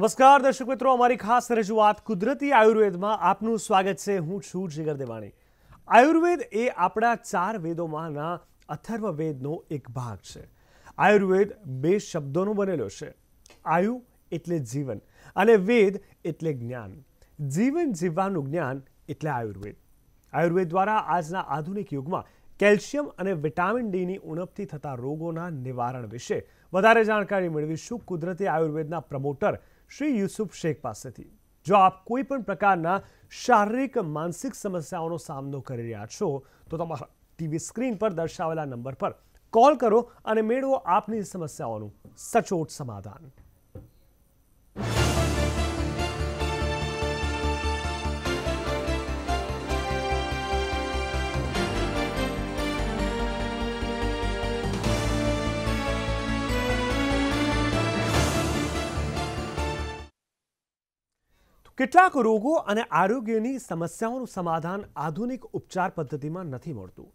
નમસ્કાર દર્શક મિત્રો અમારી ખાસ રજૂઆત કુદરતી આયુર્વેદમાં આપનું સ્વાગત છે હું છું જીગર દેવાણી આયુર્વેદ એ આપણા ચાર વેદોમાંના અથર્વવેદનો એક ભાગ છે આયુર્વેદ બે શબ્દોનો બનેલો છે આયુ એટલે જીવન અને વેદ એટલે જ્ઞાન જીવન જીવવાનું જ્ઞાન એટલે આયુર્વેદ આયુર્વેદ દ્વારા આજના આધુનિક યુગમાં કેલ્શિયમ અને વિટામિન ડીની ઉણપથી થતા રોગોના નિવારણ વિશે વધારે જાણકારી મેળવીશું કુદરતી આયુર્વેદના પ્રમોટર શ્રી યુસુફ શેખ પાસેથી જો આપ કોઈ પણ પ્રકારના શારીરિક માનસિક સમસ્યાઓનો સામનો કરી રહ્યા છો તો તમારા ટીવી સ્ક્રીન પર દર્શાવેલા નંબર પર કોલ કરો અને મેળવો આપની સમસ્યાઓનું સચોટ સમાધાન કેટલાક રોગો અને આરોગ્યની સમસ્યાઓનું સમાધાન આધુનિક ઉપચાર પદ્ધતિમાં નથી મળતું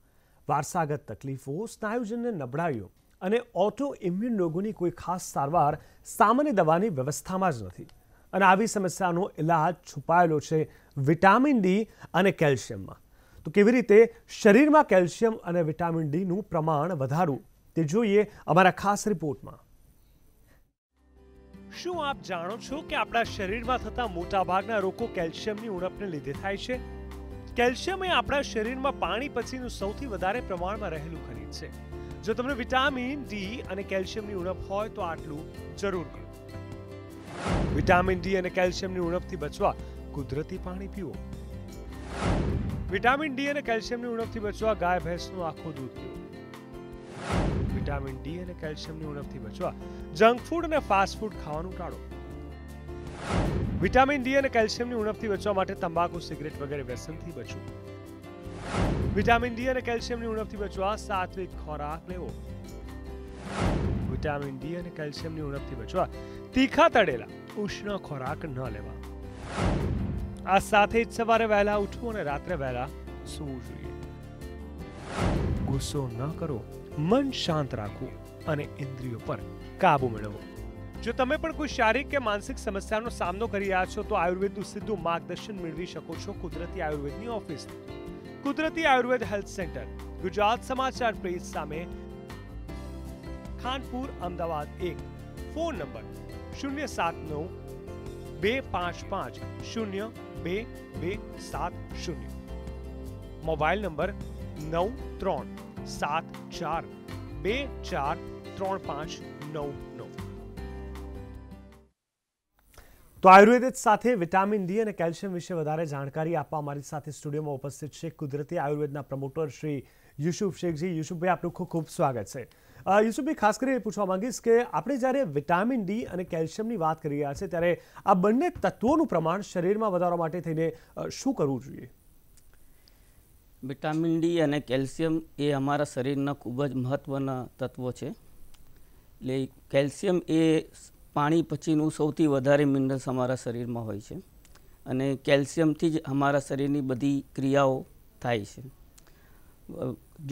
વારસાગત તકલીફો સ્નાયુજન્ય નબળાઈઓ અને ઓટો ઇમ્યુન રોગોની કોઈ ખાસ સારવાર સામાન્ય દવાની વ્યવસ્થામાં જ નથી અને આવી સમસ્યાનો ઇલાજ છુપાયેલો છે વિટામિન ડી અને કેલ્શિયમમાં તો કેવી રીતે શરીરમાં કેલ્શિયમ અને વિટામિન ડીનું પ્રમાણ વધારવું તે જોઈએ અમારા ખાસ રિપોર્ટમાં શું આપ જાણો છો કે આપણા શરીરમાં થતા મોટાભાગના રોગો કેલ્શિયમની ઉણપને લીધે થાય છે કેલ્શિયમ એ આપણા શરીરમાં પાણી પછીનું સૌથી વધારે પ્રમાણમાં રહેલું ખનિજ છે જો તમને વિટામિન ડી અને કેલ્શિયમની ઉણપ હોય તો આટલું જરૂર કરો વિટામિન ડી અને કેલ્શિયમની ઉણપથી બચવા કુદરતી પાણી પીવો વિટામિન ડી અને કેલ્શિયમની ઉણપથી બચવા ગાય ભેંસનું આખું દૂધ પીવું વિટામિન ડી અને કેલ્શિયમની ઉણપથી બચવા જંક ફૂડ અને ફાસ્ટ ફૂડ ખાવાનું ટાળો વિટામિન ડી અને કેલ્શિયમની ઉણપથી બચવા માટે તંબાકુ સિગરેટ વગેરે વ્યસનથી બચવું વિટામિન ડી અને કેલ્શિયમની ઉણપથી બચવા સાત્વિક ખોરાક લેવો વિટામિન ડી અને કેલ્શિયમની ઉણપથી બચવા તીખા તળેલા ઉષ્ણ ખોરાક ન લેવા આ સાથે જ સવારે વહેલા ઉઠવું અને રાત્રે વહેલા સૂવું જોઈએ ગુસ્સો ન કરો મન શાંત રાખવું અને ઇન્દ્રિયો પર કાબુ મેળવવો જો તમે પણ કોઈ શારીરિક કે માનસિક સમસ્યાનો સામનો કરી રહ્યા છો તો આયુર્વેદનું સીધું માર્ગદર્શન મેળવી શકો છો કુદરતી આયુર્વેદની ઓફિસ કુદરતી આયુર્વેદ હેલ્થ સેન્ટર ગુજરાત સમાચાર પ્રેસ સામે ખાનપુર અમદાવાદ એક ફોન નંબર શૂન્ય સાત નવ બે પાંચ પાંચ શૂન્ય બે બે સાત શૂન્ય મોબાઈલ નંબર નવ ત્રણ સાત ચાર બે ચાર ત્રણ પાંચ નવ નવ તો આયુર્વેદિક સાથે વિટામિન ડી અને કેલ્શિયમ વિશે વધારે જાણકારી આપવા મારી સાથે સ્ટુડિયોમાં ઉપસ્થિત છે કુદરતી આયુર્વેદના પ્રમોટર શ્રી યુસુફ શેખજી યુસુફભાઈ આપનું ખૂબ ખૂબ સ્વાગત છે યુસુફભાઈ ખાસ કરીને પૂછવા માંગીશ કે આપણે જ્યારે વિટામિન ડી અને કેલ્શિયમની વાત કરી રહ્યા છીએ ત્યારે આ બંને તત્વોનું પ્રમાણ શરીરમાં વધારવા માટે થઈને શું કરવું જોઈએ વિટામિન ડી અને કેલ્શિયમ એ અમારા શરીરના ખૂબ જ મહત્ત્વના તત્વો છે એટલે કેલ્શિયમ એ પાણી પછીનું સૌથી વધારે મિનરલ્સ અમારા શરીરમાં હોય છે અને કેલ્શિયમથી જ અમારા શરીરની બધી ક્રિયાઓ થાય છે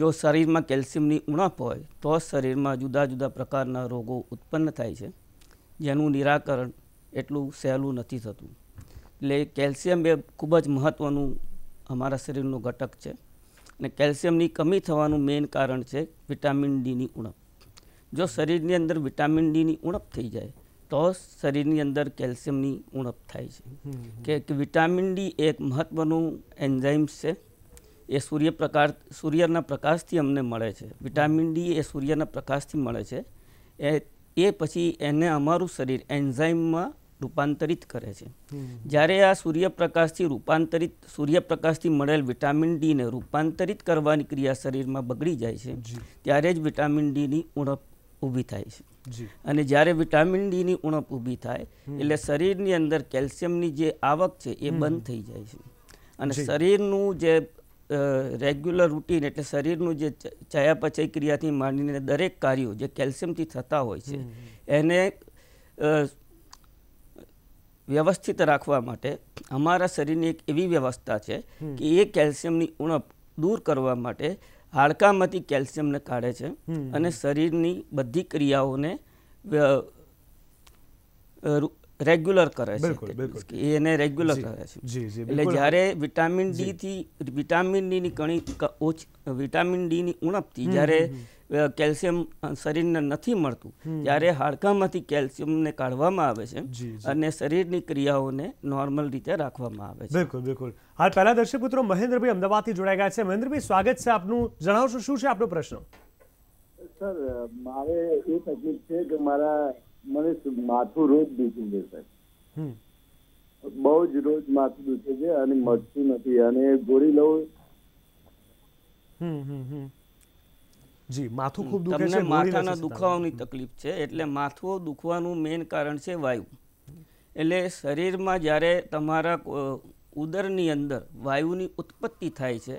જો શરીરમાં કેલ્શિયમની ઉણપ હોય તો શરીરમાં જુદા જુદા પ્રકારના રોગો ઉત્પન્ન થાય છે જેનું નિરાકરણ એટલું સહેલું નથી થતું એટલે કેલ્શિયમ એ ખૂબ જ મહત્ત્વનું અમારા શરીરનું ઘટક છે અને કેલ્શિયમની કમી થવાનું મેઇન કારણ છે વિટામિન ડીની ઉણપ જો શરીરની અંદર વિટામિન ડીની ઉણપ થઈ જાય તો શરીરની અંદર કેલ્શિયમની ઉણપ થાય છે કે વિટામિન ડી એક મહત્ત્વનું એન્ઝાઇમ્સ છે એ સૂર્ય પ્રકાર સૂર્યના પ્રકાશથી અમને મળે છે વિટામિન ડી એ સૂર્યના પ્રકાશથી મળે છે એ એ પછી એને અમારું શરીર એન્ઝાઇમમાં રૂપાંતરિત કરે છે જ્યારે આ સૂર્યપ્રકાશથી રૂપાંતરિત સૂર્યપ્રકાશથી મળેલ વિટામિન ડીને રૂપાંતરિત કરવાની ક્રિયા શરીરમાં બગડી જાય છે ત્યારે જ વિટામિન ડીની ઉણપ ઊભી થાય છે અને જ્યારે વિટામિન ડીની ઉણપ ઊભી થાય એટલે શરીરની અંદર કેલ્શિયમની જે આવક છે એ બંધ થઈ જાય છે અને શરીરનું જે રેગ્યુલર રૂટીન એટલે શરીરનું જે ચયાપચય ક્રિયાથી માંડીને દરેક કાર્યો જે કેલ્શિયમથી થતા હોય છે એને વ્યવસ્થિત રાખવા માટે અમારા શરીરની એક એવી વ્યવસ્થા છે કે એ કેલ્શિયમની ઉણપ દૂર કરવા માટે હાડકામાંથી કેલ્શિયમને કાઢે છે અને શરીરની બધી ક્રિયાઓને રેગ્યુલર કરે છે એને રેગ્યુલર કરે છે એટલે જ્યારે વિટામિન ડી થી વિટામિન ડી ની કણી ઓછી વિટામિન ડી ની ઉણપથી જ્યારે કેલ્શિયમ શરીરને નથી મળતું ત્યારે હાડકામાંથી કેલ્શિયમને કાઢવામાં આવે છે અને શરીરની ક્રિયાઓને નોર્મલ રીતે રાખવામાં આવે છે બિલકુલ બિલકુલ હાલ પહેલા દર્શક મિત્રો મહેન્દ્રભાઈ અમદાવાદથી જોડાઈ ગયા છે મહેન્દ્રભાઈ સ્વાગત છે આપનું જણાવશો શું છે આપનો પ્રશ્ન સર મારે એ તકલીફ છે કે મારા મને માથું રોજ દુખી છે સાહેબ બહુ જ રોજ માથું દુખે છે અને મટતું નથી અને ગોળી લઉં જી માથું ખૂબ દુખે છે માથાના દુખાવાની તકલીફ છે એટલે માથું દુખવાનું મેઇન કારણ છે વાયુ એટલે શરીરમાં જ્યારે તમારા ઉદરની અંદર વાયુની ઉત્પત્તિ થાય છે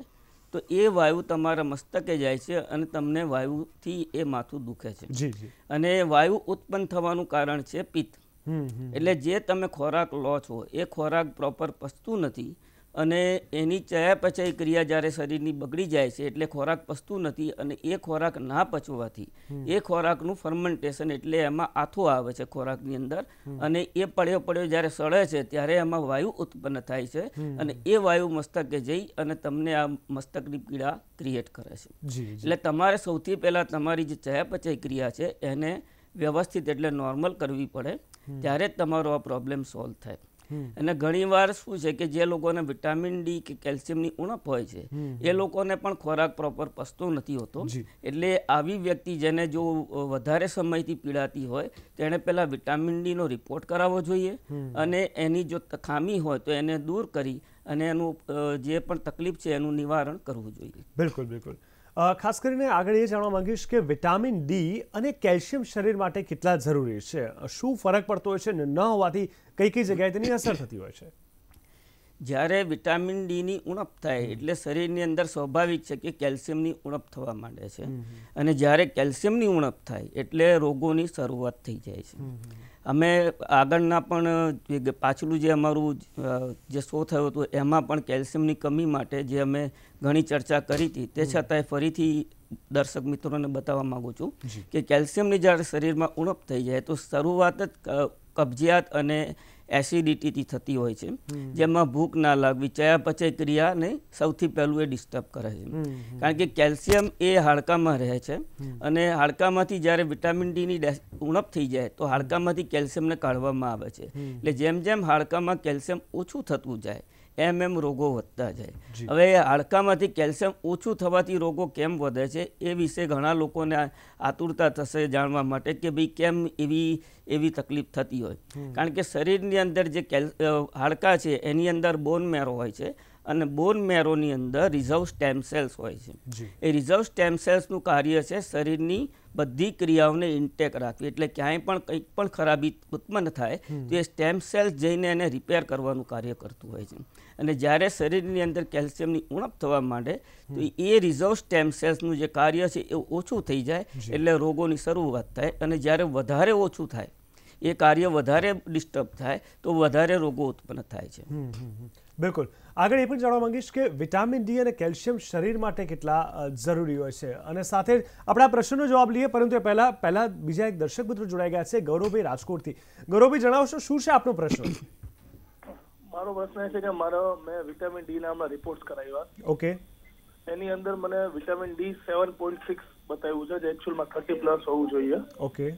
તો એ વાયુ તમારા મસ્તકે જાય છે અને તમને વાયુથી એ માથું દુખે છે અને વાયુ ઉત્પન્ન થવાનું કારણ છે પિત્ત એટલે જે તમે ખોરાક લો છો એ ખોરાક પ્રોપર પસતું નથી અને એની ચયાપચય ક્રિયા જ્યારે શરીરની બગડી જાય છે એટલે ખોરાક પચતું નથી અને એ ખોરાક ના પચવાથી એ ખોરાકનું ફર્મેન્ટેશન એટલે એમાં આથો આવે છે ખોરાકની અંદર અને એ પડ્યો પડ્યો જ્યારે સળે છે ત્યારે એમાં વાયુ ઉત્પન્ન થાય છે અને એ વાયુ મસ્તકે જઈ અને તમને આ મસ્તકની પીડા ક્રિએટ કરે છે એટલે તમારે સૌથી પહેલાં તમારી જે ચયાપચય ક્રિયા છે એને વ્યવસ્થિત એટલે નોર્મલ કરવી પડે ત્યારે તમારો આ પ્રોબ્લેમ સોલ્વ થાય અને ઘણીવાર શું છે કે જે લોકોને વિટામિન ડી કે કેલ્શિયમની ઉણપ હોય છે એ લોકોને પણ ખોરાક પ્રોપર પસતો નથી હોતો એટલે આવી વ્યક્તિ જેને જો વધારે સમયથી પીડાતી હોય તેણે પહેલાં વિટામિન ડીનો રિપોર્ટ કરાવવો જોઈએ અને એની જો ખામી હોય તો એને દૂર કરી અને એનું જે પણ તકલીફ છે એનું નિવારણ કરવું જોઈએ બિલકુલ બિલકુલ ખાસ કરીને આગળ એ જાણવા માંગીશ કે વિટામિન ડી અને કેલ્શિયમ શરીર માટે કેટલા જરૂરી છે શું ફરક પડતો હોય છે ને ન હોવાથી કઈ કઈ જગ્યાએ તેની અસર થતી હોય છે જ્યારે વિટામિન ડીની ઉણપ થાય એટલે શરીરની અંદર સ્વાભાવિક છે કે કેલ્શિયમની ઉણપ થવા માંડે છે અને જ્યારે કેલ્શિયમની ઉણપ થાય એટલે રોગોની શરૂઆત થઈ જાય છે અમે આગળના પણ પાછલું જે અમારું જે શો થયો હતો એમાં પણ કેલ્શિયમની કમી માટે જે અમે ઘણી ચર્ચા કરી હતી તે છતાંય ફરીથી દર્શક મિત્રોને બતાવવા માગું છું કે કેલ્શિયમની જ્યારે શરીરમાં ઉણપ થઈ જાય તો શરૂઆત જ કબજિયાત અને એસિડિટીથી થતી હોય છે જેમાં ભૂખ ના લાગવી ચયાપચય ક્રિયાને સૌથી પહેલું એ ડિસ્ટર્બ કરે છે કારણ કે કેલ્શિયમ એ હાડકામાં રહે છે અને હાડકામાંથી જ્યારે વિટામિન ડીની ઉણપ થઈ જાય તો હાડકામાંથી કેલ્શિયમને કાઢવામાં આવે છે એટલે જેમ જેમ હાડકામાં કેલ્શિયમ ઓછું થતું જાય એમ એમ રોગો વધતા જાય હવે હાડકામાંથી કેલ્શિયમ ઓછું થવાથી રોગો કેમ વધે છે એ વિશે ઘણા લોકોને આતુરતા થશે જાણવા માટે કે ભાઈ કેમ એવી એવી તકલીફ થતી હોય કારણ કે શરીરની અંદર જે કેલ હાડકાં છે એની અંદર બોન મેરો હોય છે અને બોન મેરોની અંદર રિઝર્વ સ્ટેમ સેલ્સ હોય છે એ રિઝર્વ સ્ટેમ સેલ્સનું કાર્ય છે શરીરની બધી ક્રિયાઓને ઇન્ટેક રાખવી એટલે ક્યાંય પણ કંઈક પણ ખરાબી ઉત્પન્ન થાય તો એ સ્ટેમ સેલ્સ જઈને એને રિપેર કરવાનું કાર્ય કરતું હોય છે અને જ્યારે શરીરની અંદર કેલ્શિયમની ઉણપ થવા માંડે તો એ રિઝર્વ સ્ટેમ સેલ્સનું જે કાર્ય છે એ ઓછું થઈ જાય એટલે રોગોની શરૂઆત થાય અને જ્યારે વધારે ઓછું થાય એ કાર્ય વધારે ડિસ્ટર્બ થાય તો વધારે રોગો ઉત્પન્ન થાય છે બિલકુલ આગળ એ પણ જાણવા માંગીશ કે વિટામિન ડી અને કેલ્શિયમ શરીર માટે કેટલા જરૂરી હોય છે અને સાથે જ આપણા પ્રશ્નનો જવાબ લઈએ પરંતુ પહેલાં પહેલાં બીજા એક દર્શક મિત્રો જોડાઈ ગયા છે ગૌરવભાઈ રાજકોટથી ગૌરવભાઈ જણાવશો શું છે આપનો પ્રશ્ન મારો પ્રશ્ન એ છે કે મારો મેં વિટામિન ડી નામના રિપોર્ટ કરાવ્યા ઓકે એની અંદર મને vitamin D seven point six બતાવ્યું છે જે એકચ્યુઅલમાં થર્ટી પ્લસ હોવું જોઈએ ઓકે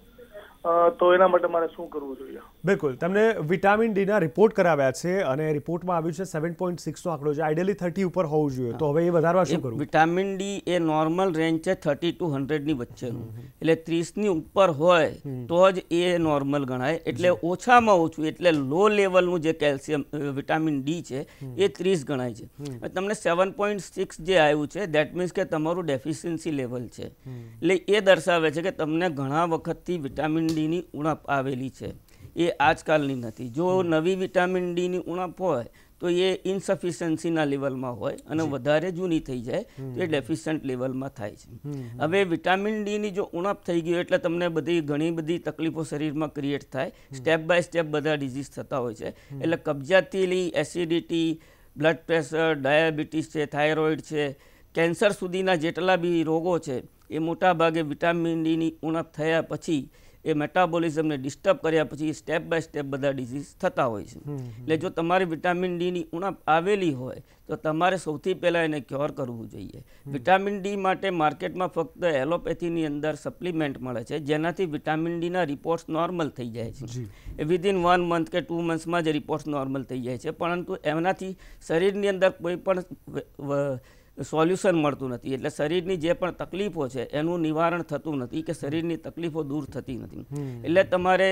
તો એના માટે મારે શું કરવું જોઈએ બિલકુલ તમને વિટામિન ડીના રિપોર્ટ કરાવ્યા છે અને રિપોર્ટમાં આવ્યું છે સેવન પોઈન્ટ સિક્સનો આંકડો છે આઈડિયલી થર્ટી ઉપર હોવું જોઈએ તો હવે એ વધારવા શું કરવું વિટામિન ડી એ નોર્મલ રેન્જ છે થર્ટી ટુ હંડ્રેડની વચ્ચેનું એટલે ત્રીસની ઉપર હોય તો જ એ નોર્મલ ગણાય એટલે ઓછામાં ઓછું એટલે લો લેવલનું જે કેલ્શિયમ વિટામિન ડી છે એ ત્રીસ ગણાય છે તમને સેવન પોઈન્ટ સિક્સ જે આવ્યું છે દેટ મીન્સ કે તમારું ડેફિશિયન્સી લેવલ છે એટલે એ દર્શાવે છે કે તમને ઘણા વખતથી વિટામિન ડીની ઉણપ આવેલી છે એ આજકાલની નથી જો નવી વિટામિન ડીની ઉણપ હોય તો એ ઇન્સફિશિયન્સીના લેવલમાં હોય અને વધારે જૂની થઈ જાય તો એ ડેફિશિયન્ટ લેવલમાં થાય છે હવે વિટામિન ડીની જો ઉણપ થઈ ગયો એટલે તમને બધી ઘણી બધી તકલીફો શરીરમાં ક્રિએટ થાય સ્ટેપ બાય સ્ટેપ બધા ડિઝીઝ થતા હોય છે એટલે કબજિયાતથી એસિડિટી બ્લડ પ્રેશર ડાયાબિટીસ છે થાઇરોઇડ છે કેન્સર સુધીના જેટલા બી રોગો છે એ મોટાભાગે ભાગે વિટામિન ડીની ઉણપ થયા પછી એ મેટાબોલિઝમને ડિસ્ટર્બ કર્યા પછી સ્ટેપ બાય સ્ટેપ બધા ડિઝીઝ થતા હોય છે એટલે જો તમારી વિટામિન ડીની ઉણપ આવેલી હોય તો તમારે સૌથી પહેલાં એને ક્યોર કરવું જોઈએ વિટામિન ડી માટે માર્કેટમાં ફક્ત એલોપેથીની અંદર સપ્લિમેન્ટ મળે છે જેનાથી વિટામિન ડીના રિપોર્ટ્સ નોર્મલ થઈ જાય છે એ વિધિન વન મંથ કે ટુ મંથ્સમાં જ રિપોર્ટ્સ નોર્મલ થઈ જાય છે પરંતુ એનાથી શરીરની અંદર કોઈ પણ સોલ્યુશન મળતું નથી એટલે શરીરની જે પણ તકલીફો છે એનું નિવારણ થતું નથી કે શરીરની તકલીફો દૂર થતી નથી એટલે તમારે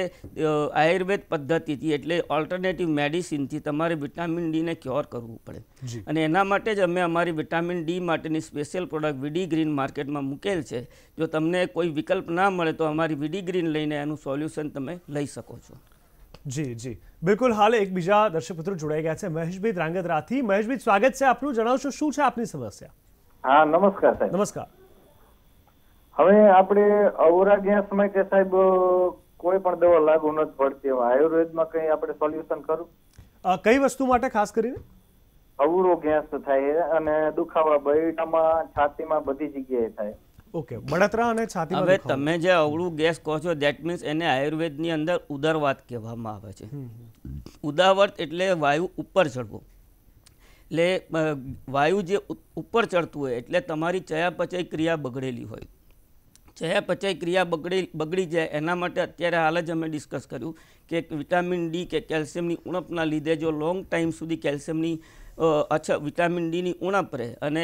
આયુર્વેદ પદ્ધતિથી એટલે ઓલ્ટરનેટિવ મેડિસિનથી તમારે વિટામિન ડીને ક્યોર કરવું પડે અને એના માટે જ અમે અમારી વિટામિન ડી માટેની સ્પેશિયલ પ્રોડક્ટ વીડી ગ્રીન માર્કેટમાં મૂકેલ છે જો તમને કોઈ વિકલ્પ ના મળે તો અમારી વીડી ગ્રીન લઈને એનું સોલ્યુશન તમે લઈ શકો છો જી જી બિલકુલ હાલ એક બીજા દર્શક મિત્રો જોડાઈ ગયા છે મહેશભીત મહેશભાઈ ધ્રાંગધ્રાથી મહેશભાઈ સ્વાગત છે આપનું જણાવશો શું છે આપની સમસ્યા હા નમસ્કાર સાહેબ નમસ્કાર હવે આપણે અવરા ગેસમાં કે સાહેબ કોઈ પણ દવા લાગુ નથી પડતી આયુર્વેદમાં કંઈ આપણે સોલ્યુશન કરું કઈ વસ્તુ માટે ખાસ કરીને અવરો ગેસ થાય અને દુખાવા બૈડામાં છાતીમાં બધી જગ્યાએ થાય ઓકે બળતરા અને છાતી હવે તમે જે અવળું ગેસ કહો છો દેટ મીન્સ એને આયુર્વેદની અંદર ઉદરવાત કહેવામાં આવે છે ઉદાવર્ત એટલે વાયુ ઉપર ચડવો એટલે વાયુ જે ઉપર ચડતું હોય એટલે તમારી ચયાપચય ક્રિયા બગડેલી હોય ચયાપચય ક્રિયા બગડી બગડી જાય એના માટે અત્યારે હાલ જ અમે ડિસ્કસ કર્યું કે વિટામિન ડી કે કેલ્શિયમની ઉણપના લીધે જો લોંગ ટાઈમ સુધી કેલ્શિયમની અચ્છા વિટામિન ડીની ઉણપ રહે અને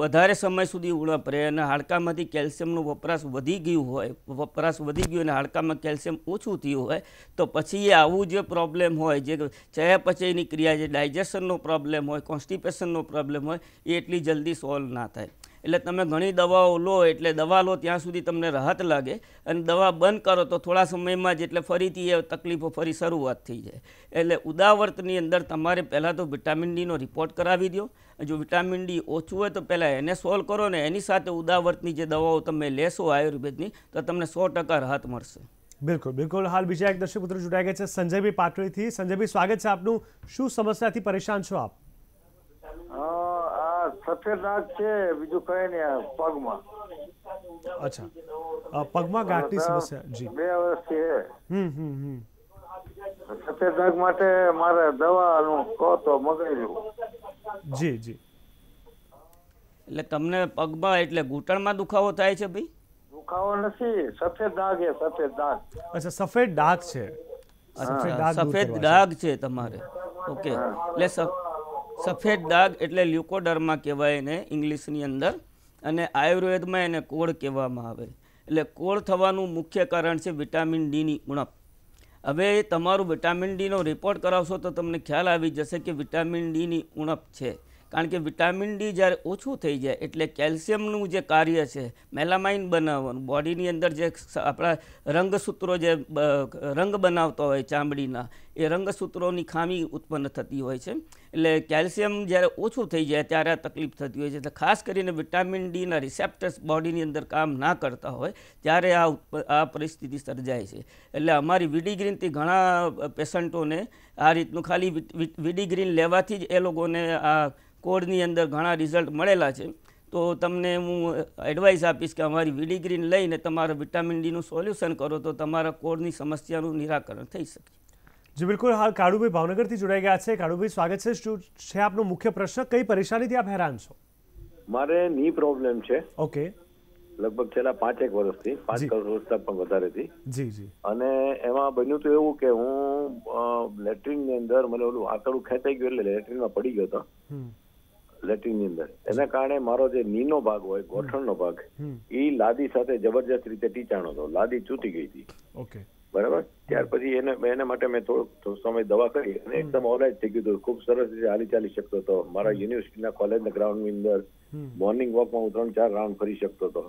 વધારે સમય સુધી ઉણપ રહે અને હાડકામાંથી કેલ્શિયમનો વપરાશ વધી ગયું હોય વપરાશ વધી ગયો અને હાડકામાં કેલ્શિયમ ઓછું થયું હોય તો પછી એ આવું જે પ્રોબ્લેમ હોય જે ચયાપચયની ક્રિયા જે ડાયજેશનનો પ્રોબ્લેમ હોય કોન્સ્ટિપેશનનો પ્રોબ્લેમ હોય એ એટલી જલ્દી સોલ્વ ના થાય એટલે તમે ઘણી દવાઓ લો એટલે દવા લો ત્યાં સુધી તમને રાહત લાગે અને દવા બંધ કરો તો થોડા સમયમાં જ એટલે ફરીથી એ તકલીફો ફરી શરૂઆત થઈ જાય એટલે ઉદાવર્તની અંદર તમારે પહેલાં તો વિટામિન ડીનો રિપોર્ટ કરાવી દો જો વિટામિન ડી ઓછું હોય તો પહેલાં એને સોલ્વ કરો ને એની સાથે ઉદાવર્તની જે દવાઓ તમે લેશો આયુર્વેદની તો તમને સો ટકા રાહત મળશે બિલકુલ બિલકુલ હાલ બીજા એક દર્શક પુત્ર જોડાઈ ગયા છે સંજયભાઈ પાટોળીથી સંજયભાઈ સ્વાગત છે આપનું શું સમસ્યાથી પરેશાન છો આપ સફેદ નાક છે બીજું કઈ નહીં પગમાં અચ્છા પગમાં ગાંઠની સમસ્યા જી બે વર્ષથી છે હમ હમ સફેદ નાક માટે મારે દવાનું કહો તો મગાવ્યું જી જી એટલે તમને પગમાં એટલે ઘૂંટણમાં દુખાવો થાય છે ભાઈ દુખાવો નથી સફેદ ડાઘ છે સફેદ ડાઘ અચ્છા સફેદ ડાઘ છે સફેદ ડાઘ છે તમારે ઓકે એટલે સફેદ દાગ એટલે લ્યુકોડરમાં કહેવાય એને ઇંગ્લિશની અંદર અને આયુર્વેદમાં એને કોળ કહેવામાં આવે એટલે કોળ થવાનું મુખ્ય કારણ છે વિટામિન ડીની ઉણપ હવે તમારું વિટામિન ડીનો રિપોર્ટ કરાવશો તો તમને ખ્યાલ આવી જશે કે વિટામિન ડીની ઉણપ છે કારણ કે વિટામિન ડી જ્યારે ઓછું થઈ જાય એટલે કેલ્શિયમનું જે કાર્ય છે મેલામાઇન બનાવવાનું બોડીની અંદર જે આપણા રંગસૂત્રો જે રંગ બનાવતા હોય ચામડીના એ રંગસૂત્રોની ખામી ઉત્પન્ન થતી હોય છે એટલે કેલ્શિયમ જ્યારે ઓછું થઈ જાય ત્યારે તકલીફ થતી હોય છે એટલે ખાસ કરીને વિટામિન ડીના રિસેપ્ટર્સ બોડીની અંદર કામ ના કરતા હોય ત્યારે આ આ પરિસ્થિતિ સર્જાય છે એટલે અમારી વિડીગ્રીનથી ઘણા પેશન્ટોને આ રીતનું ખાલી વિડીગ્રીન લેવાથી જ એ લોકોને આ કોડની અંદર ઘણા રિઝલ્ટ મળેલા છે તો તમને હું એડવાઇસ આપીશ કે અમારી વિડીગ્રીન લઈને તમારા વિટામિન ડીનું સોલ્યુશન કરો તો તમારા કોડની સમસ્યાનું નિરાકરણ થઈ શકે જી બિલકુલ હાલ કાળુભાઈ ભાવનગરથી જોડાઈ ગયા છે કાળુભાઈ સ્વાગત છે શું છે આપનો મુખ્ય પ્રશ્ન કઈ પરેશાનીથી આપ હેરાન છો મારે ની પ્રોબ્લેમ છે ઓકે લગભગ છેલ્લા પાંચ એક વર્ષથી પાંચ વર્ષતા પણ વધારેથી જી જી અને એમાં બન્યું તો એવું કે હું લેટ્રિન ની અંદર મને ઓલું આંતળું ખેંચાઈ ગયું એટલે માં પડી ગયો હતો ની અંદર એના કારણે મારો જે નીનો ભાગ હોય ગોઠણ નો ભાગ એ લાદી સાથે જબરજસ્ત રીતે ટીચાણો હતો લાદી ચૂંટી ગઈ હતી ઓકે બરાબર ત્યાર પછી એને એના માટે મેં થોડો સમય દવા કરી અને એકદમ ઓલરાઇટ થઈ ગયું હતું ખૂબ સરસ રીતે હાલી ચાલી શકતો હતો મારા યુનિવર્સિટીના કોલેજના ગ્રાઉન્ડની અંદર મોર્નિંગ વોકમાં હું ત્રણ ચાર રાઉન્ડ ફરી શકતો હતો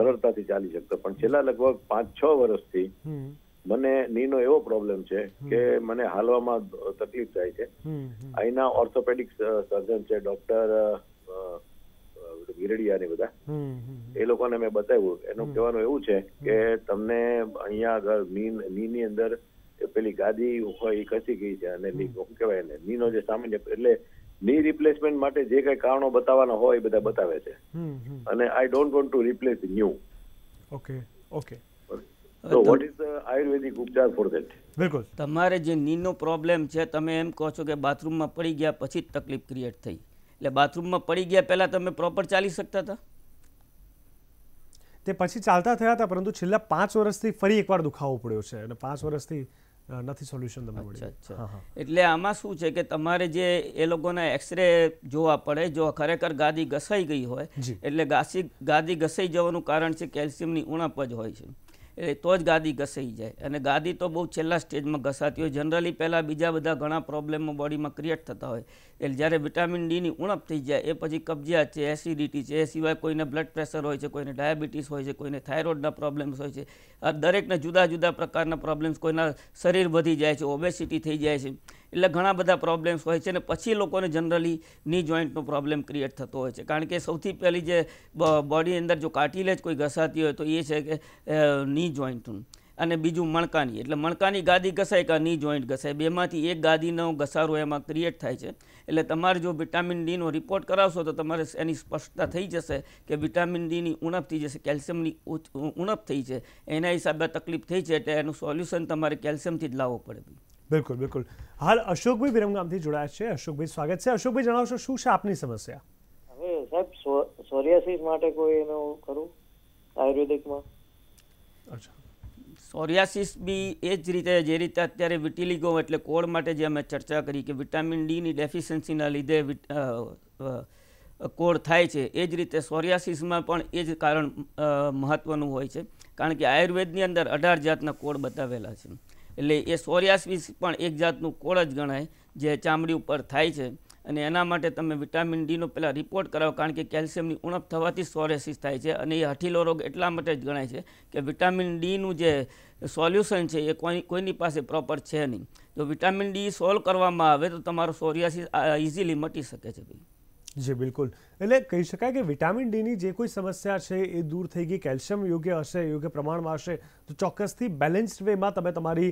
સરળતાથી ચાલી શકતો પણ છેલ્લા લગભગ પાંચ છ વર્ષથી મને નીનો એવો પ્રોબ્લેમ છે કે મને હાલવામાં તકલીફ થાય છે અહીંના ઓર્થોપેડિક સર્જન છે ડોક્ટર ગીરડિયા ને બધા એ લોકોને મેં બતાવ્યું એનું કહેવાનું એવું છે કે તમને અહીંયા આગળ નીન નીની અંદર પેલી ગાદી હોય એ કસી ગઈ છે અને શું કહેવાય ને નીનો જે સામાન્ય એટલે ની રિપ્લેસમેન્ટ માટે જે કઈ કારણો બતાવવાના હોય એ બધા બતાવે છે અને I don't want to replace new okay okay તો આયુર્વેદિક ઉપચાર ફોર તમારે જે નીનો પ્રોબ્લેમ છે તમે એમ કહો છો કે બાથરૂમમાં પડી ગયા પછી તકલીફ ક્રિએટ થઈ એટલે બાથરૂમમાં પડી ગયા પહેલાં તમે પ્રોપર ચાલી શકતા હતા તે પછી ચાલતા થયા હતા પરંતુ છેલ્લા પાંચ વર્ષથી ફરી એકવાર દુખાવો પડ્યો છે અને પાંચ વર્ષથી નથી સોલ્યુશન તમને મળ્યું એટલે આમાં શું છે કે તમારે જે એ લોકોના એક્સરે જોવા પડે જો ખરેખર ગાદી ઘસાઈ ગઈ હોય એટલે ગાસી ગાદી ઘસાઈ જવાનું કારણ છે કેલ્શિયમની ઉણપ જ હોય છે એ તો જ ગાદી ઘસાઈ જાય અને ગાદી તો બહુ છેલ્લા સ્ટેજમાં ઘસાતી હોય જનરલી પહેલાં બીજા બધા ઘણા પ્રોબ્લેમો બોડીમાં ક્રિએટ થતા હોય એટલે જ્યારે વિટામિન ડીની ઉણપ થઈ જાય એ પછી કબજિયાત છે એસિડિટી છે એ સિવાય કોઈને બ્લડ પ્રેશર હોય છે કોઈને ડાયાબિટીસ હોય છે કોઈને થાઇરોઇડના પ્રોબ્લેમ્સ હોય છે આ દરેકને જુદા જુદા પ્રકારના પ્રોબ્લેમ્સ કોઈના શરીર વધી જાય છે ઓબેસિટી થઈ જાય છે એટલે ઘણા બધા પ્રોબ્લેમ્સ હોય છે અને પછી લોકોને જનરલી ની જોઈન્ટનો પ્રોબ્લેમ ક્રિએટ થતો હોય છે કારણ કે સૌથી પહેલી જે બોડી અંદર જો કાર્ટિલેજ કોઈ ઘસાતી હોય તો એ છે કે ની જોઈન્ટનું અને બીજું મણકાની એટલે મણકાની ગાદી ઘસાય કે ની જોઈન્ટ ઘસાય બેમાંથી એક ગાદીનો ઘસારો એમાં ક્રિએટ થાય છે એટલે તમારે જો વિટામિન ડીનો રિપોર્ટ કરાવશો તો તમારે એની સ્પષ્ટતા થઈ જશે કે વિટામિન ડીની ઉણપથી જશે કેલ્શિયમની ઉણપ થઈ છે એના હિસાબે તકલીફ થઈ છે એટલે એનું સોલ્યુશન તમારે કેલ્શિયમથી જ લાવવો પડે બિલકુલ બિલકુલ હાલ અશોકભાઈ વિરમગામથી જોડાયા છે અશોકભાઈ સ્વાગત છે અશોકભાઈ જણાવશો શું છે આપની સમસ્યા હવે સાહેબ સોરિયાસિસ માટે કોઈ એનું ખરું આયુર્વેદિકમાં અચ્છા સોરિયાસિસ બી એ જ રીતે જે રીતે અત્યારે વિટીલિગો એટલે કોળ માટે જે અમે ચર્ચા કરી કે વિટામિન ડીની ડેફિશિયન્સીના લીધે કોળ થાય છે એ જ રીતે સોરિયાસિસમાં પણ એ જ કારણ મહત્ત્વનું હોય છે કારણ કે આયુર્વેદની અંદર અઢાર જાતના કોળ બતાવેલા છે એટલે એ સોરિયાસિસ પણ એક જાતનું કોળ જ ગણાય જે ચામડી ઉપર થાય છે અને એના માટે તમે વિટામિન ડીનો પહેલાં રિપોર્ટ કરાવો કારણ કે કેલ્શિયમની ઉણપ થવાથી સોરેસિસ થાય છે અને એ હઠીલો રોગ એટલા માટે જ ગણાય છે કે વિટામિન ડીનું જે સોલ્યુશન છે એ કોઈ કોઈની પાસે પ્રોપર છે નહીં જો વિટામિન ડી સોલ્વ કરવામાં આવે તો તમારો સોરિયાસિસ ઇઝીલી મટી શકે છે ભાઈ જી બિલકુલ એટલે કહી શકાય કે વિટામિન ડીની જે કોઈ સમસ્યા છે એ દૂર થઈ ગઈ કેલ્શિયમ યોગ્ય હશે યોગ્ય પ્રમાણમાં હશે તો ચોક્કસથી બેલેન્સ્ડ વેમાં તમે તમારી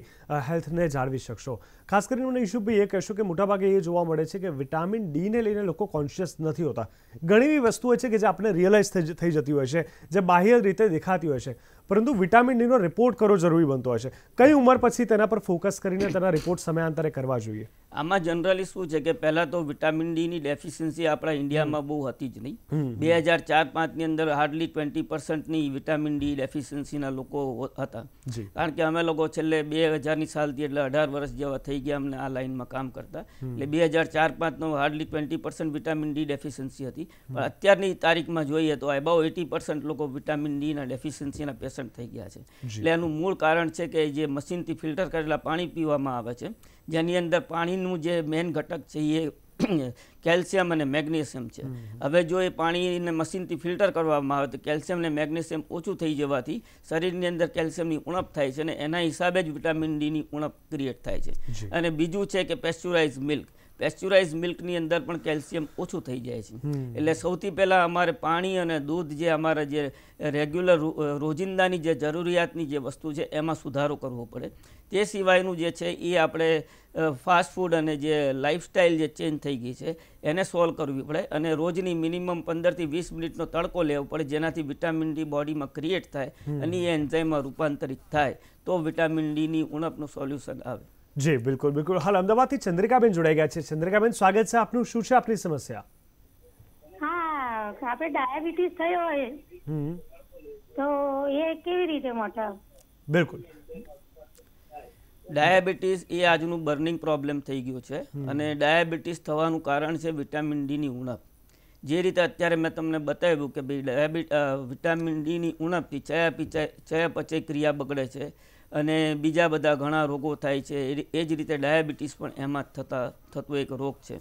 હેલ્થને જાળવી શકશો ખાસ કરીને મને ઈશુભાઈ એ કહેશો કે મોટાભાગે એ જોવા મળે છે કે વિટામિન ડીને લઈને લોકો કોન્શિયસ નથી હોતા ઘણી એવી વસ્તુઓ છે કે જે આપણે રિયલાઇઝ થઈ જતી હોય છે જે બાહ્ય રીતે દેખાતી હોય છે પરંતુ વિટામિન ડીનો રિપોર્ટ કરવો જરૂરી બનતો હોય છે કઈ ઉંમર પછી તેના પર ફોકસ કરીને તેના રિપોર્ટ સમયાંતરે કરવા જોઈએ આમાં જનરલી શું છે કે પહેલાં તો વિટામિન ડીની ડેફિશિયન્સી આપણા ઇન્ડિયામાં બહુ હતી જ નહીં બે હજાર ચાર પાંચની અંદર હાર્ડલી ટ્વેન્ટી પર્સન્ટની વિટામિન ડી ડેફિશિયન્સીના લોકો હતા કારણ કે અમે લોકો છેલ્લે બે હજારની સાલથી એટલે અઢાર વર્ષ જેવા થઈ ગયા અમને આ લાઇનમાં કામ કરતા એટલે બે હજાર ચાર પાંચનો hardly twenty percent vitamin D deficiency હતી પણ અત્યારની તારીખમાં જોઈએ તો એબાઉ એટી પર્સન્ટ લોકો વિટામિન ડીના ડેફિશિયન્સીના પેશન્ટ પેશન્ટ થઈ ગયા છે એટલે એનું મૂળ કારણ છે કે જે મશીનથી ફિલ્ટર કરેલા પાણી પીવામાં આવે છે જેની અંદર પાણીનું જે મેઇન ઘટક છે એ કેલ્શિયમ અને મેગ્નેશિયમ છે હવે જો એ પાણીને મશીનથી ફિલ્ટર કરવામાં આવે તો કેલ્શિયમ અને મેગ્નેશિયમ ઓછું થઈ જવાથી શરીરની અંદર કેલ્શિયમની ઉણપ થાય છે અને એના હિસાબે જ વિટામિન ડીની ઉણપ ક્રિએટ થાય છે અને બીજું છે કે પેસ્ચ્યુરાઇઝ મિલ્ક પેસ્ચ્યુરાઇઝ મિલ્કની અંદર પણ કેલ્શિયમ ઓછું થઈ જાય છે એટલે સૌથી પહેલાં અમારે પાણી અને દૂધ જે અમારા જે રેગ્યુલર રોજિંદાની જે જરૂરિયાતની જે વસ્તુ છે એમાં સુધારો કરવો પડે તે સિવાયનું જે છે એ આપણે ફાસ્ટ ફૂડ અને જે લાઇફસ્ટાઇલ જે ચેન્જ થઈ ગઈ છે એને સોલ્વ કરવી પડે અને રોજની મિનિમમ પંદરથી વીસ મિનિટનો તડકો લેવો પડે જેનાથી વિટામિન ડી બોડીમાં ક્રિએટ થાય અને એ એન્ઝાઇમમાં રૂપાંતરિત થાય તો વિટામિન ડીની ઉણપનું સોલ્યુશન આવે જી બિલકુલ બિલકુલ હાલ અમદાવાદથી ચંદ્રિકાબેન જોડાઈ ગયા છે ચંદ્રિકાબેન સ્વાગત છે આપનું શું છે આપની સમસ્યા હા આપણે ડાયાબિટીસ થયો હોય તો એ કેવી રીતે મટાવ બિલકુલ ડાયાબિટીસ એ આજનું બર્નિંગ પ્રોબ્લેમ થઈ ગયું છે અને ડાયાબિટીસ થવાનું કારણ છે વિટામિન ડીની ઉણપ જે રીતે અત્યારે મેં તમને બતાવ્યું કે ભાઈ ડાયાબિટ વિટામિન ડીની ઉણપથી ચયાપી ચયાપચય ક્રિયા બગડે છે અને બીજા બધા ઘણા રોગો થાય છે એ જ રીતે ડાયાબિટીસ પણ એમાં થતા થતો એક રોગ છે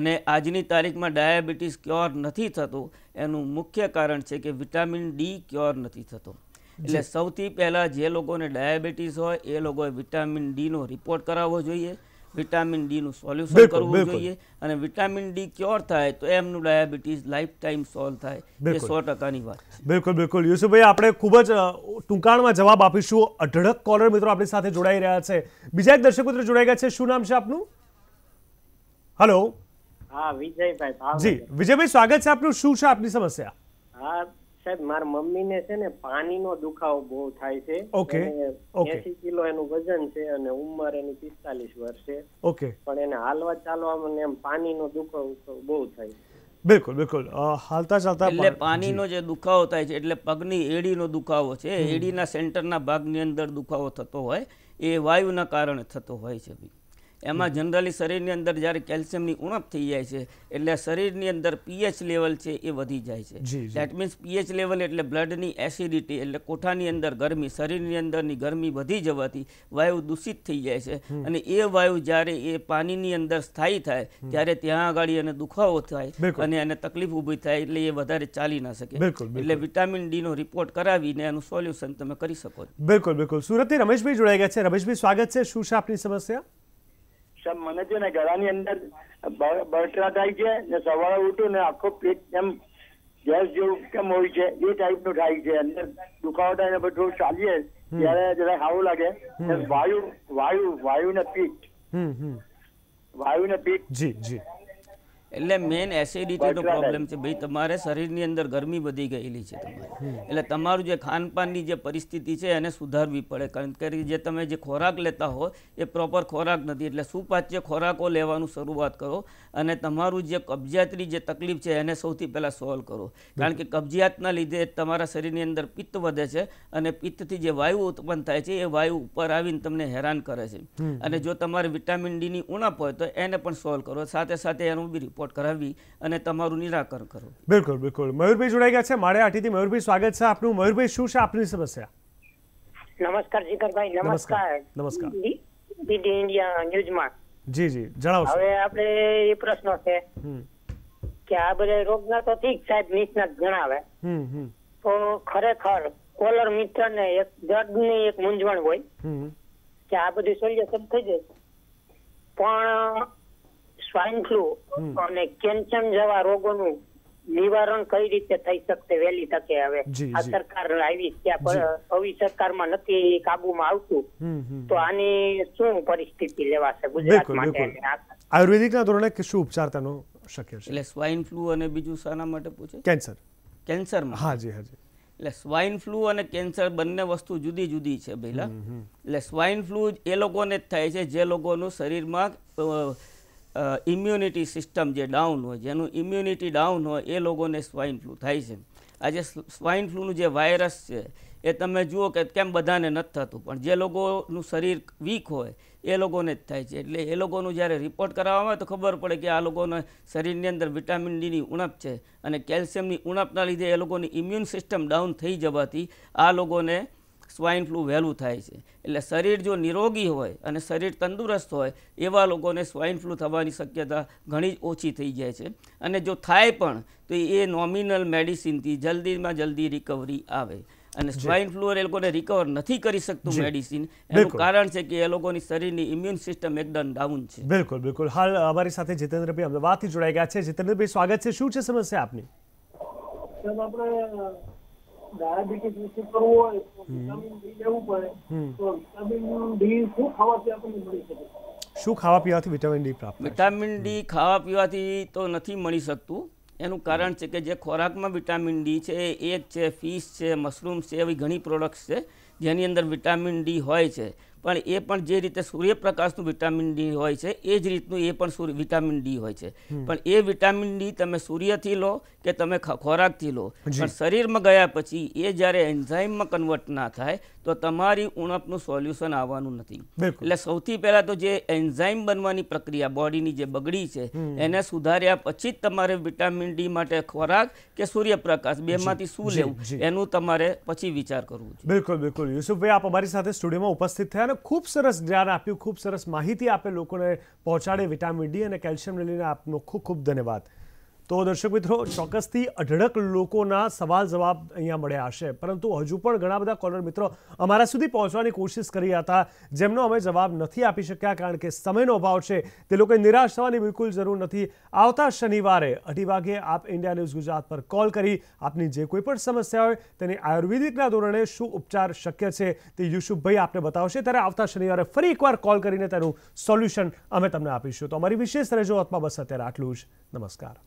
અને આજની તારીખમાં ડાયાબિટીસ ક્યોર નથી થતો એનું મુખ્ય કારણ છે કે વિટામિન ડી ક્યોર નથી થતો એટલે સૌથી પહેલાં જે લોકોને ડાયાબિટીસ હોય એ લોકોએ વિટામિન ડીનો રિપોર્ટ કરાવવો જોઈએ વિટામિન ડીનું સોલ્યુશન કરવું જોઈએ અને વિટામિન ડી ક્યોર થાય તો એમનું ડાયાબિટીસ લાઈફ ટાઈમ સોલ્વ થાય એ સો ટકાની વાત છે બિલકુલ બિલકુલ યુસુફભાઈ આપણે ખૂબ જ ટૂંકાણમાં જવાબ આપીશું અઢળક કોલર મિત્રો આપણી સાથે જોડાઈ રહ્યા છે બીજા એક દર્શક મિત્રો જોડાઈ ગયા છે શું નામ છે આપનું હલો હા વિજયભાઈ જી વિજયભાઈ સ્વાગત છે આપનું શું છે આપની સમસ્યા હા સાહેબ મારા મમ્મીને છે ને પાણીનો દુખાવો બહુ થાય છે ઓકે એસી કિલો એનું વજન છે અને ઉંમર એની પિસ્તાલીસ વર્ષ છે ઓકે પણ એને હાલવા ચાલવામાં એમ નો દુખાવો બહુ થાય છે બિલકુલ બિલકુલ હાલતા ચાલતા એટલે પાણીનો જે દુખાવો થાય છે એટલે પગની એડીનો દુખાવો છે એડીના સેન્ટરના ભાગની અંદર દુખાવો થતો હોય એ વાયુના કારણે થતો હોય છે એમાં જનરલી શરીરની અંદર જ્યારે કેલ્શિયમની ઉણપ થઈ જાય છે એટલે શરીરની અંદર પીએચ લેવલ છે એ વધી જાય છે દેટ મીન્સ પીએચ લેવલ એટલે બ્લડની એસિડિટી એટલે કોઠાની અંદર ગરમી શરીરની અંદરની ગરમી વધી જવાથી વાયુ દૂષિત થઈ જાય છે અને એ વાયુ જ્યારે એ પાણીની અંદર સ્થાયી થાય ત્યારે ત્યાં આગળ એને દુખાવો થાય અને એને તકલીફ ઊભી થાય એટલે એ વધારે ચાલી ના શકે એટલે વિટામિન ડી નો રિપોર્ટ કરાવીને એનું સોલ્યુશન તમે કરી શકો બિલકુલ બિલકુલ સુરતથી રમેશભાઈ જોડાઈ ગયા છે રમેશભાઈ સ્વાગત છે શું છે આપની સમસ્યા સમ મને છે ને ગળાની અંદર બળતરા થાય છે ને સવારે ઉઠું ને આખો પેટ એમ ગેસ જેવું કેમ હોય છે એ ટાઈપનું થાય છે અંદર દુખાવો થાય ને બધું ચાલીએ ત્યારે જરા સારું લાગે વાયુ વાયુ વાયુ ને પીઠ વાયુ ને પીઠ જી જી એટલે મેઇન એસિડિટીનો પ્રોબ્લેમ છે ભાઈ તમારે શરીરની અંદર ગરમી વધી ગયેલી છે તમારે એટલે તમારું જે ખાનપાનની જે પરિસ્થિતિ છે એને સુધારવી પડે કારણ કે જે તમે જે ખોરાક લેતા હો એ પ્રોપર ખોરાક નથી એટલે સુપાચ્ય ખોરાકો લેવાનું શરૂઆત કરો અને તમારું જે કબજિયાતની જે તકલીફ છે એને સૌથી પહેલાં સોલ્વ કરો કારણ કે કબજિયાતના લીધે તમારા શરીરની અંદર પિત્ત વધે છે અને પિત્તથી જે વાયુ ઉત્પન્ન થાય છે એ વાયુ ઉપર આવીને તમને હેરાન કરે છે અને જો તમારે વિટામિન ડીની ઉણપ હોય તો એને પણ સોલ્વ કરો સાથે સાથે એનું બી રિપોર્ટ કરાવી અને તમારું નિરાકરણ કરો બિલકુલ બિલકુલ મયુરભાઈ જોડાઈ ગયા છે માળે આઠીથી મયુરભાઈ સ્વાગત છે આપનું મયુરભાઈ શું છે આપની સમસ્યા નમસ્કાર શિખરભાઈ નમસ્કાર નમસ્કાર ડીડી ઇન્ડિયા ન્યૂઝમાં જી જી જણાવો હવે આપણે એ પ્રશ્ન છે કે આ બધા રોગના તો ઠીક સાહેબ નિષ્ણાત જણાવે તો ખરેખર કોલર મિત્ર ને એક જડની એક મૂંઝવણ હોય કે આ બધું સોલ્યુશન થઈ જાય પણ સ્વાઇન ફ્લુ અને કેન્સર જેવા રોગોનું નિવારણ કઈ રીતે થઈ શકશે વહેલી તકે હવે આ સરકાર આવી ત્યાં આવી સરકારમાં નથી કાબુમાં આવતું તો આની શું પરિસ્થિતિ લેવાશે ગુજરાત માટે આયુર્વેદિકના ધોરણે શું ઉપચાર તેનો શક્ય છે એટલે સ્વાઇન ફ્લુ અને બીજું શાના માટે પૂછે કેન્સર કેન્સરમાં હા જી હા જી એટલે સ્વાઇન ફ્લુ અને કેન્સર બંને વસ્તુ જુદી જુદી છે પહેલાં એટલે સ્વાઇન ફ્લુ એ લોકોને જ થાય છે જે લોકોનું શરીરમાં ઇમ્યુનિટી સિસ્ટમ જે ડાઉન હોય જેનું ઇમ્યુનિટી ડાઉન હોય એ લોકોને સ્વાઇન ફ્લૂ થાય છે આજે જે સ્વાઇન ફ્લૂનું જે વાયરસ છે એ તમે જુઓ કે કેમ બધાને નથી થતું પણ જે લોકોનું શરીર વીક હોય એ લોકોને જ થાય છે એટલે એ લોકોનું જ્યારે રિપોર્ટ કરાવવામાં આવે તો ખબર પડે કે આ લોકોને શરીરની અંદર વિટામિન ડીની ઉણપ છે અને કેલ્શિયમની ઉણપના લીધે એ લોકોની ઇમ્યુન સિસ્ટમ ડાઉન થઈ જવાથી આ લોકોને સ્વાઇન ફ્લૂ વહેલું થાય છે એટલે શરીર જો નિરોગી હોય અને શરીર તંદુરસ્ત હોય એવા લોકોને સ્વાઇન ફ્લૂ થવાની શક્યતા ઘણી ઓછી થઈ જાય છે અને જો થાય પણ તો એ નોમિનલ મેડિસિનથી જલ્દીમાં જલ્દી રિકવરી આવે અને સ્વાઇન ફ્લૂ એ લોકોને રિકવર નથી કરી શકતું મેડિસિન એનું કારણ છે કે એ લોકોની શરીરની ઇમ્યુન સિસ્ટમ એકદમ ડાઉન છે બિલકુલ બિલકુલ હાલ અમારી સાથે જીતેન્દ્રભાઈ અમદાવાદથી જોડાઈ ગયા છે જીતેન્દ્રભાઈ સ્વાગત છે શું છે સમસ્યા આપની આપણે ડાયાબિટીસ વિશે કરવું હોય તો વિટામિન ડી લેવું પડે તો વિટામિન ડી શું ખાવાથી આપણને મળી શકે શું ખાવા પીવાથી વિટામિન ડી પ્રાપ્ત વિટામિન ડી ખાવા પીવાથી તો નથી મળી શકતું એનું કારણ છે કે જે ખોરાકમાં વિટામિન ડી છે એ એક છે ફિશ છે મશરૂમ્સ છે એવી ઘણી પ્રોડક્ટ્સ છે જેની અંદર વિટામિન ડી હોય છે પણ એ પણ જે રીતે સૂર્યપ્રકાશનું વિટામિન ડી હોય છે એ જ રીતનું એ પણ વિટામિન ડી હોય છે પણ એ વિટામિન ડી તમે સૂર્યથી લો કે તમે ખોરાકથી લો પણ શરીરમાં ગયા પછી એ જ્યારે એન્ઝાઇમમાં કન્વર્ટ ના થાય તો તમારી ઉણપનું સોલ્યુશન આવવાનું નથી એટલે સૌથી પહેલાં તો જે એન્ઝાઇમ બનવાની પ્રક્રિયા બોડીની જે બગડી છે એને સુધાર્યા પછી જ તમારે વિટામિન ડી માટે ખોરાક કે સૂર્યપ્રકાશ બેમાંથી શું લેવું એનું તમારે પછી વિચાર કરવું બિલકુલ બિલકુલ યુસુફભાઈ આપ અમારી સાથે સ્ટુડિયોમાં ઉપસ્થિત થયા ખૂબ સરસ જ્ઞાન આપ્યું ખૂબ સરસ માહિતી આપે લોકોને પહોંચાડે વિટામિન ડી અને કેલ્શિયમ લઈને આપનો ખૂબ ખૂબ ધન્યવાદ તો દર્શક મિત્રો ચોક્કસથી અઢળક લોકોના સવાલ જવાબ અહીંયા મળ્યા હશે પરંતુ હજુ પણ ઘણા બધા કોલર મિત્રો અમારા સુધી પહોંચવાની કોશિશ કરી હતા જેમનો અમે જવાબ નથી આપી શક્યા કારણ કે સમયનો અભાવ છે તે લોકોએ નિરાશ થવાની બિલકુલ જરૂર નથી આવતા શનિવારે અઢી વાગે આપ ઇન્ડિયા ન્યૂઝ ગુજરાત પર કોલ કરી આપની જે કોઈ પણ સમસ્યા હોય તેની આયુર્વેદિકના ધોરણે શું ઉપચાર શક્ય છે તે યુસુફભાઈ આપને બતાવશે ત્યારે આવતા શનિવારે ફરી એકવાર કોલ કરીને તેનું સોલ્યુશન અમે તમને આપીશું તો અમારી વિશેષ રજૂઆતમાં બસ અત્યારે આટલું જ નમસ્કાર